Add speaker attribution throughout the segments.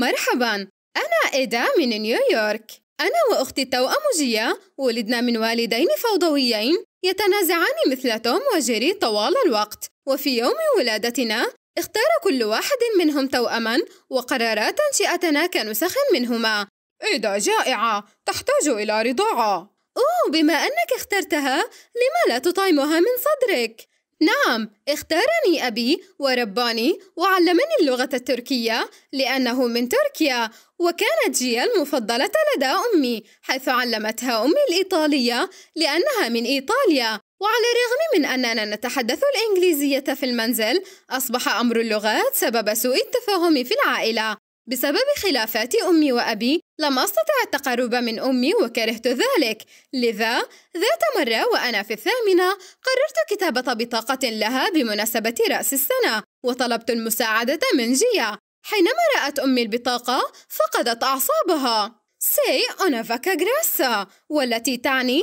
Speaker 1: مرحبا أنا إيدا من نيويورك أنا وأختي التوأم جيا ولدنا من والدين فوضويين يتنازعان مثل توم وجيري طوال الوقت وفي يوم ولادتنا اختار كل واحد منهم توأما وقررا تنشئتنا كنسخ منهما إيدا جائعة تحتاج إلى رضاعة أوه بما أنك اخترتها لما لا تطعمها من صدرك نعم اختارني أبي ورباني وعلمني اللغة التركية لأنه من تركيا وكانت جيا المفضلة لدى أمي حيث علمتها أمي الإيطالية لأنها من إيطاليا وعلى الرغم من أننا نتحدث الإنجليزية في المنزل أصبح أمر اللغات سبب سوء التفاهم في العائلة بسبب خلافات أمي وأبي لم أستطع التقرب من أمي وكرهت ذلك لذا ذات مرة وأنا في الثامنة قررت كتابة بطاقة لها بمناسبة رأس السنة وطلبت المساعدة من جيا حينما رأت أمي البطاقة فقدت أعصابها سي أونافاكا جراسا والتي تعني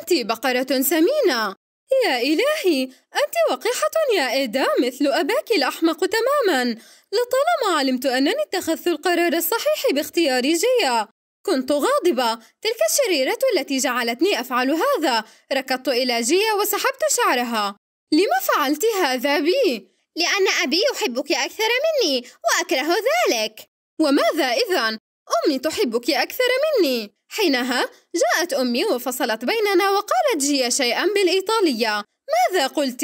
Speaker 1: أنت بقرة سمينة يا إلهي أنت وقحة يا إيدا مثل أباك الأحمق تماما لطالما علمت أنني اتخذت القرار الصحيح باختيار جيا كنت غاضبة تلك الشريرة التي جعلتني أفعل هذا ركضت إلى جيا وسحبت شعرها لما فعلت هذا بي؟ لأن أبي يحبك أكثر مني وأكره ذلك وماذا إذا؟ أمي تحبك أكثر مني حينها جاءت أمي وفصلت بيننا وقالت جي شيئا بالإيطالية ماذا قلت؟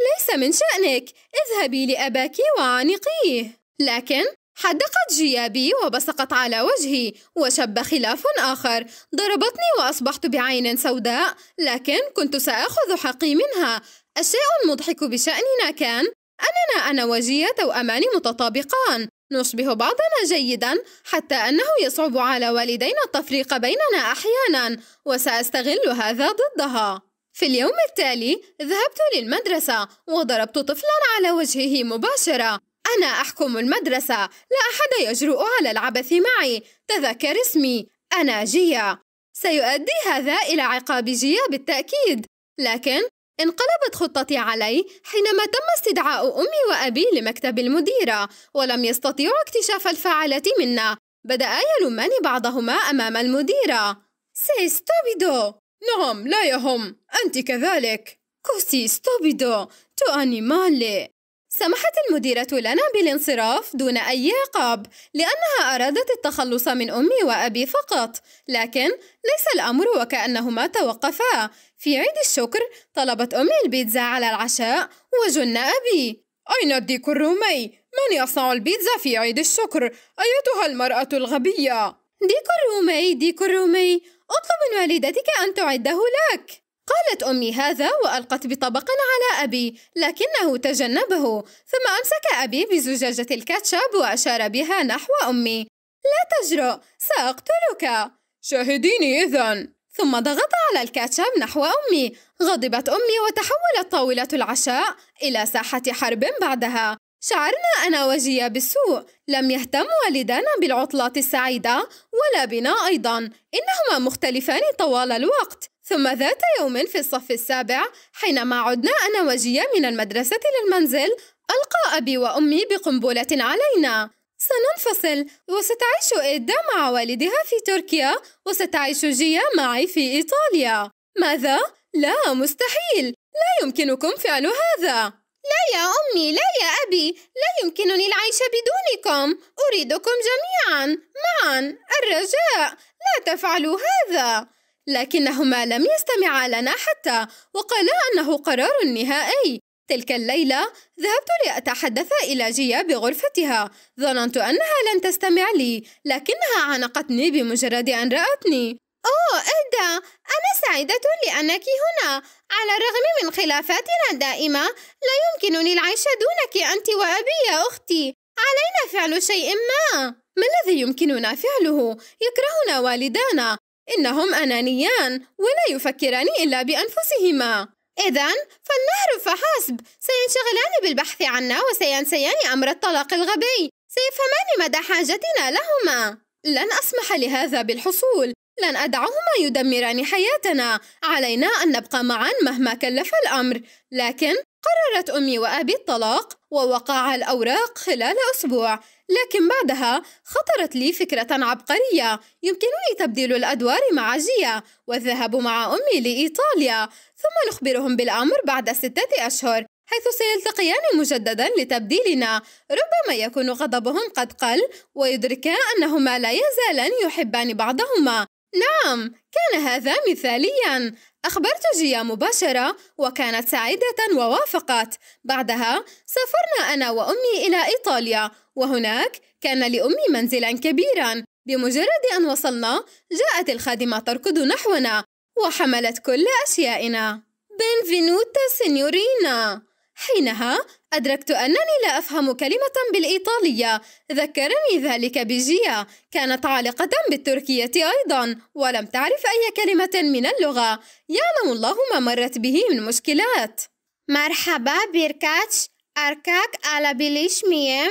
Speaker 1: ليس من شأنك اذهبي لأباك وعانقيه لكن حدقت جيابي وبصقت على وجهي وشب خلاف آخر ضربتني وأصبحت بعين سوداء لكن كنت سأخذ حقي منها الشيء المضحك بشأننا كان أننا أنا وجية توأمان متطابقان نشبه بعضنا جيدا حتى أنه يصعب على والدينا التفريق بيننا أحيانا وسأستغل هذا ضدها في اليوم التالي ذهبت للمدرسة وضربت طفلا على وجهه مباشرة أنا أحكم المدرسة لا أحد يجرؤ على العبث معي تذكر اسمي أنا جيا سيؤدي هذا إلى عقاب جيا بالتأكيد لكن انقلبت خطتي علي حينما تم استدعاء أمي وأبي لمكتب المديرة ولم يستطيعوا اكتشاف الفاعلة منا بدأ يلمان بعضهما أمام المديرة سي ستوبيدو نعم لا يهم أنت كذلك كوسي ستوبيدو تو أنيمالي سمحت المديرة لنا بالانصراف دون أي عقاب لأنها أرادت التخلص من أمي وأبي فقط لكن ليس الأمر وكأنهما توقفا في عيد الشكر طلبت أمي البيتزا على العشاء وجن أبي أين الديك الرومي؟ من يصنع البيتزا في عيد الشكر؟ أيتها المرأة الغبية ديك الرومي ديك الرومي أطلب من والدتك أن تعده لك قالت أمي هذا وألقت بطبق على أبي لكنه تجنبه ثم أمسك أبي بزجاجة الكاتشب وأشار بها نحو أمي لا تجرؤ سأقتلك شاهديني إذا ثم ضغط على الكاتشب نحو أمي غضبت أمي وتحولت طاولة العشاء إلى ساحة حرب بعدها شعرنا أنا وجيا بالسوء لم يهتم والدانا بالعطلات السعيدة ولا بنا أيضا إنهما مختلفان طوال الوقت ثم ذات يوم في الصف السابع حينما عدنا أنا وجيا من المدرسة للمنزل ألقى أبي وأمي بقنبلة علينا سننفصل وستعيش إيدا مع والدها في تركيا وستعيش جيا معي في إيطاليا ماذا؟ لا مستحيل لا يمكنكم فعل هذا لا يا أمي لا يا أبي لا يمكنني العيش بدونكم أريدكم جميعا معا الرجاء لا تفعلوا هذا لكنهما لم يستمعا لنا حتى وقالا أنه قرار نهائي تلك الليلة ذهبت لأتحدث إلى جيا بغرفتها ظننت أنها لن تستمع لي لكنها عانقتني بمجرد أن رأتني أوه إهدا أنا سعيدة لأنك هنا على الرغم من خلافاتنا الدائمة لا يمكنني العيش دونك أنت وأبي يا أختي علينا فعل شيء ما ما الذي يمكننا فعله؟ يكرهنا والدانا إنهم أنانيان ولا يفكران إلا بأنفسهما إذا فالنهر فحسب سينشغلان بالبحث عنا وسينسيان أمر الطلاق الغبي سيفهمان مدى حاجتنا لهما لن أسمح لهذا بالحصول لن أدعهما يدمران حياتنا علينا أن نبقى معا مهما كلف الأمر لكن قررت أمي وأبي الطلاق ووقع الأوراق خلال أسبوع لكن بعدها خطرت لي فكرة عبقرية يمكنني تبديل الأدوار مع جيا والذهاب مع أمي لإيطاليا ثم نخبرهم بالأمر بعد ستة أشهر حيث سيلتقيان مجددا لتبديلنا ربما يكون غضبهم قد قل ويدركا أنهما لا يزالان يحبان بعضهما نعم كان هذا مثاليا أخبرت جيا مباشرة وكانت سعيدة ووافقت بعدها سافرنا أنا وأمي إلى إيطاليا وهناك كان لأمي منزلا كبيرا بمجرد أن وصلنا جاءت الخادمة تركض نحونا وحملت كل أشيائنا بنفينوتا سينيورينا حينها أدركت أنني لا أفهم كلمة بالإيطالية ذكرني ذلك بجيا كانت عالقة بالتركية أيضا ولم تعرف أي كلمة من اللغة يعلم الله ما مرت به من مشكلات مرحبا بيركاتش أركاك على بليش ميم؟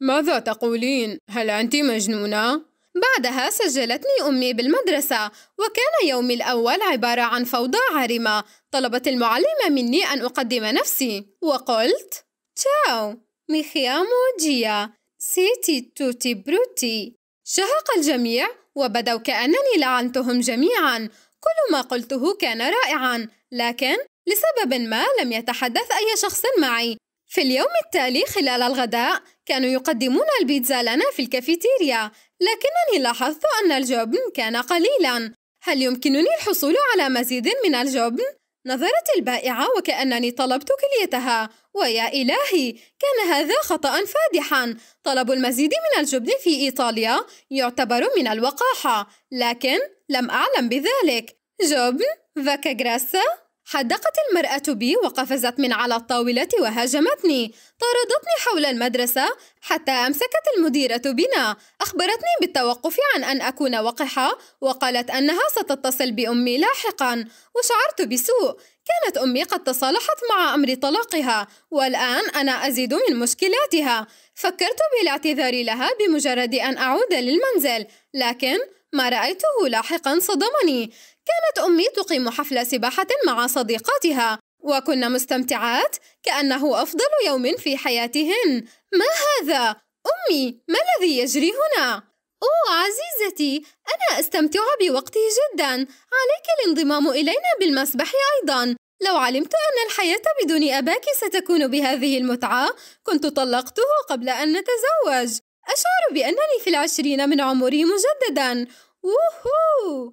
Speaker 1: ماذا تقولين؟ هل أنت مجنونة؟ بعدها سجلتني أمي بالمدرسة وكان يومي الأول عبارة عن فوضى عارمة طلبت المعلمة مني أن أقدم نفسي وقلت تشاو مي خيامو جيا. سيتي توتي بروتي. شهق الجميع وبدوا كأنني لعنتهم جميعا. كل ما قلته كان رائعا، لكن لسبب ما لم يتحدث أي شخص معي. في اليوم التالي خلال الغداء كانوا يقدمون البيتزا لنا في الكافيتيريا لكنني لاحظت أن الجبن كان قليلا هل يمكنني الحصول على مزيد من الجبن؟ نظرت البائعة وكأنني طلبت كليتها ويا إلهي كان هذا خطأ فادحا طلب المزيد من الجبن في إيطاليا يعتبر من الوقاحة لكن لم أعلم بذلك جبن فاكاغراسا حدقت المرأة بي وقفزت من على الطاولة وهاجمتني طاردتني حول المدرسة حتى أمسكت المديرة بنا أخبرتني بالتوقف عن أن أكون وقحة وقالت أنها ستتصل بأمي لاحقا وشعرت بسوء كانت أمي قد تصالحت مع أمر طلاقها والآن أنا أزيد من مشكلاتها فكرت بالاعتذار لها بمجرد أن أعود للمنزل لكن ما رأيته لاحقا صدمني كانت أمي تقيم حفل سباحة مع صديقاتها وكن مستمتعات كأنه أفضل يوم في حياتهن ما هذا؟ أمي ما الذي يجري هنا؟ أوه عزيزتي أنا أستمتع بوقتي جدا عليك الانضمام إلينا بالمسبح أيضا لو علمت أن الحياة بدون أباك ستكون بهذه المتعة كنت طلقته قبل أن نتزوج أشعر بأنني في العشرين من عمري مجددا ووهو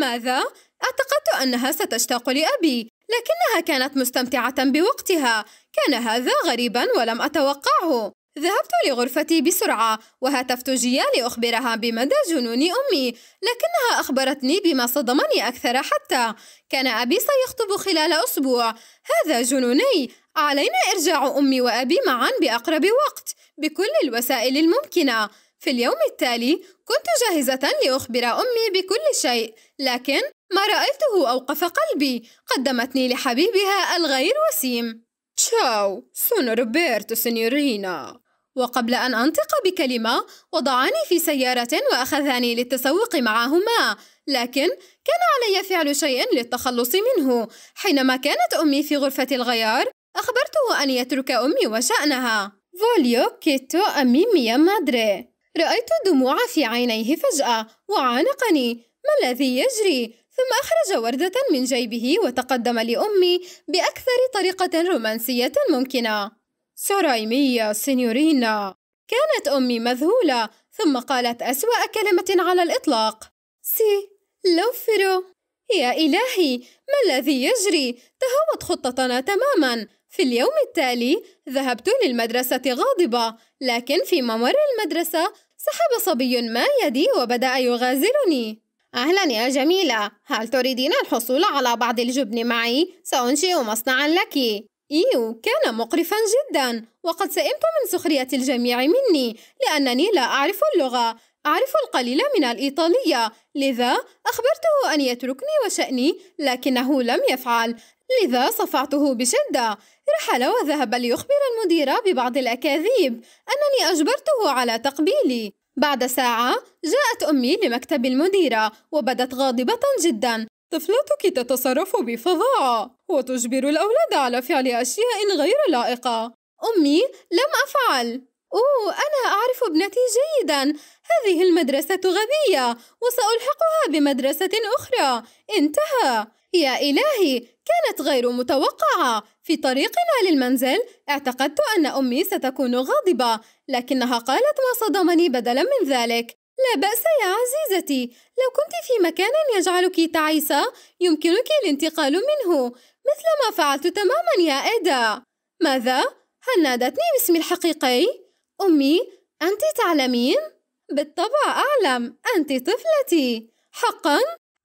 Speaker 1: ماذا؟ اعتقدت أنها ستشتاق لأبي لكنها كانت مستمتعة بوقتها كان هذا غريبا ولم أتوقعه ذهبت لغرفتي بسرعة وهاتفت جيا لأخبرها بمدى جنون أمي لكنها أخبرتني بما صدمني أكثر حتى كان أبي سيخطب خلال أسبوع هذا جنوني علينا إرجاع أمي وأبي معا بأقرب وقت بكل الوسائل الممكنة في اليوم التالي كنت جاهزة لأخبر أمي بكل شيء لكن ما رأيته أوقف قلبي قدمتني لحبيبها الغير وسيم تشاو سونو روبيرتو سينيورينا وقبل أن أنطق بكلمة وضعاني في سيارة وأخذاني للتسوق معهما لكن كان علي فعل شيء للتخلص منه حينما كانت أمي في غرفة الغيار أخبرته أن يترك أمي وشأنها فوليو كيتو أمي ميا مادري رأيت الدموع في عينيه فجأة وعانقني ما الذي يجري؟ ثم أخرج وردة من جيبه وتقدم لأمي بأكثر طريقة رومانسية ممكنة سرايمية سينيورينا كانت أمي مذهولة ثم قالت أسوأ كلمة على الإطلاق سي لوفرو يا إلهي ما الذي يجري؟ تهوت خطتنا تماما في اليوم التالي ذهبت للمدرسة غاضبة لكن في ممر المدرسة سحب صبي ما يدي وبدأ يغازلني أهلا يا جميلة هل تريدين الحصول على بعض الجبن معي؟ سأنشئ مصنعا لك إيو كان مقرفا جدا وقد سئمت من سخرية الجميع مني لأنني لا أعرف اللغة أعرف القليل من الإيطالية لذا أخبرته أن يتركني وشأني لكنه لم يفعل لذا صفعته بشدة رحل وذهب ليخبر المدير ببعض الأكاذيب أنني أجبرته على تقبيلي بعد ساعة جاءت أمي لمكتب المديرة وبدت غاضبة جدا طفلتك تتصرف بفظاعة وتجبر الأولاد على فعل أشياء غير لائقة أمي لم أفعل أوه أنا أعرف ابنتي جيدا هذه المدرسة غبية وسألحقها بمدرسة أخرى انتهى يا إلهي كانت غير متوقعة في طريقنا للمنزل اعتقدت أن أمي ستكون غاضبة لكنها قالت ما صدمني بدلا من ذلك لا بأس يا عزيزتي لو كنت في مكان يجعلك تعيسة يمكنك الانتقال منه مثل ما فعلت تماما يا إيدا ماذا؟ هل نادتني باسمي الحقيقي؟ أمي أنت تعلمين؟ بالطبع أعلم أنت طفلتي حقا؟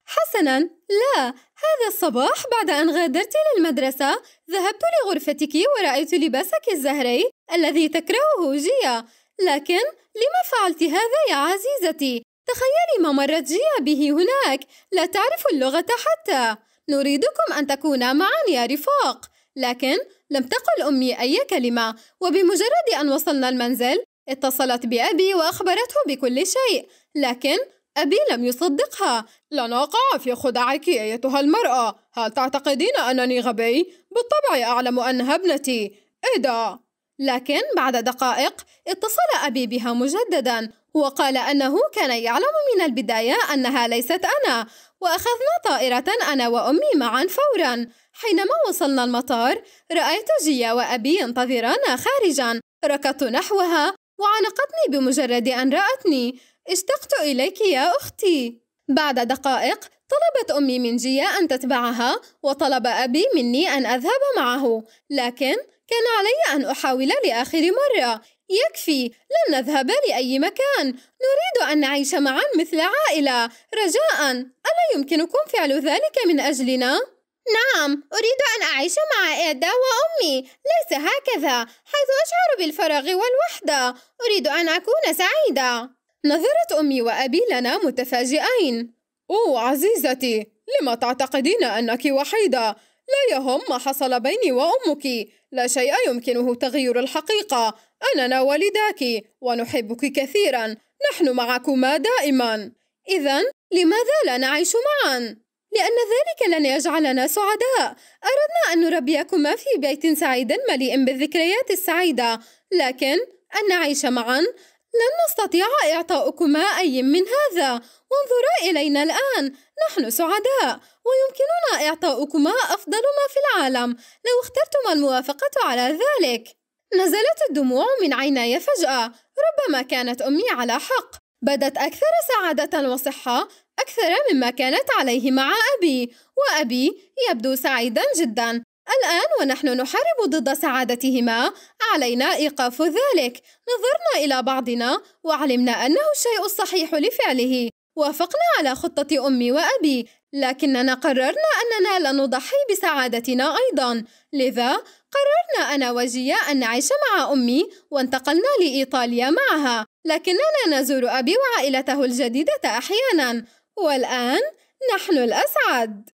Speaker 1: حسنا لا هذا الصباح بعد أن غادرت للمدرسة ذهبت لغرفتك ورأيت لباسك الزهري الذي تكرهه جيا لكن لما فعلت هذا يا عزيزتي؟ تخيلي ما مرت جيا به هناك لا تعرف اللغة حتى نريدكم أن تكونا معا يا رفاق لكن لم تقل أمي أي كلمة وبمجرد أن وصلنا المنزل اتصلت بأبي وأخبرته بكل شيء لكن أبي لم يصدقها لن أقع في خدعك أيتها المرأة هل تعتقدين أنني غبي؟ بالطبع أعلم أنها ابنتي إذا لكن بعد دقائق اتصل أبي بها مجددا وقال أنه كان يعلم من البداية أنها ليست أنا وأخذنا طائرة أنا وأمي معا فورا حينما وصلنا المطار رأيت جيا وأبي ينتظرانا خارجا ركضت نحوها وعانقتني بمجرد أن رأتني اشتقت إليك يا أختي بعد دقائق طلبت أمي من جيا أن تتبعها وطلب أبي مني أن أذهب معه لكن كان علي أن أحاول لآخر مرة يكفي لن نذهب لأي مكان نريد أن نعيش معا مثل عائلة رجاء ألا يمكنكم فعل ذلك من أجلنا؟ نعم أريد أن أعيش مع إيدا وأمي ليس هكذا حيث أشعر بالفراغ والوحدة أريد أن أكون سعيدة نظرت أمي وأبي لنا متفاجئين أوه عزيزتي لم تعتقدين أنك وحيدة لا يهم ما حصل بيني وأمك لا شيء يمكنه تغيير الحقيقة أننا والداك ونحبك كثيرا نحن معكما دائما إذا لماذا لا نعيش معا؟ لأن ذلك لن يجعلنا سعداء أردنا أن نربيكما في بيت سعيد مليء بالذكريات السعيدة لكن أن نعيش معا لن نستطيع إعطاؤكما أي من هذا وانظرا إلينا الآن نحن سعداء ويمكننا إعطاؤكما أفضل ما في العالم لو اخترتما الموافقة على ذلك نزلت الدموع من عيناي فجأة ربما كانت أمي على حق بدت أكثر سعادة وصحة أكثر مما كانت عليه مع أبي وأبي يبدو سعيدا جدا الآن ونحن نحارب ضد سعادتهما علينا إيقاف ذلك نظرنا إلى بعضنا وعلمنا أنه الشيء الصحيح لفعله وافقنا على خطة أمي وأبي لكننا قررنا أننا لن نضحي بسعادتنا أيضا لذا قررنا أنا وجيا أن نعيش مع أمي وانتقلنا لإيطاليا معها لكننا نزور أبي وعائلته الجديدة أحيانا والآن نحن الأسعد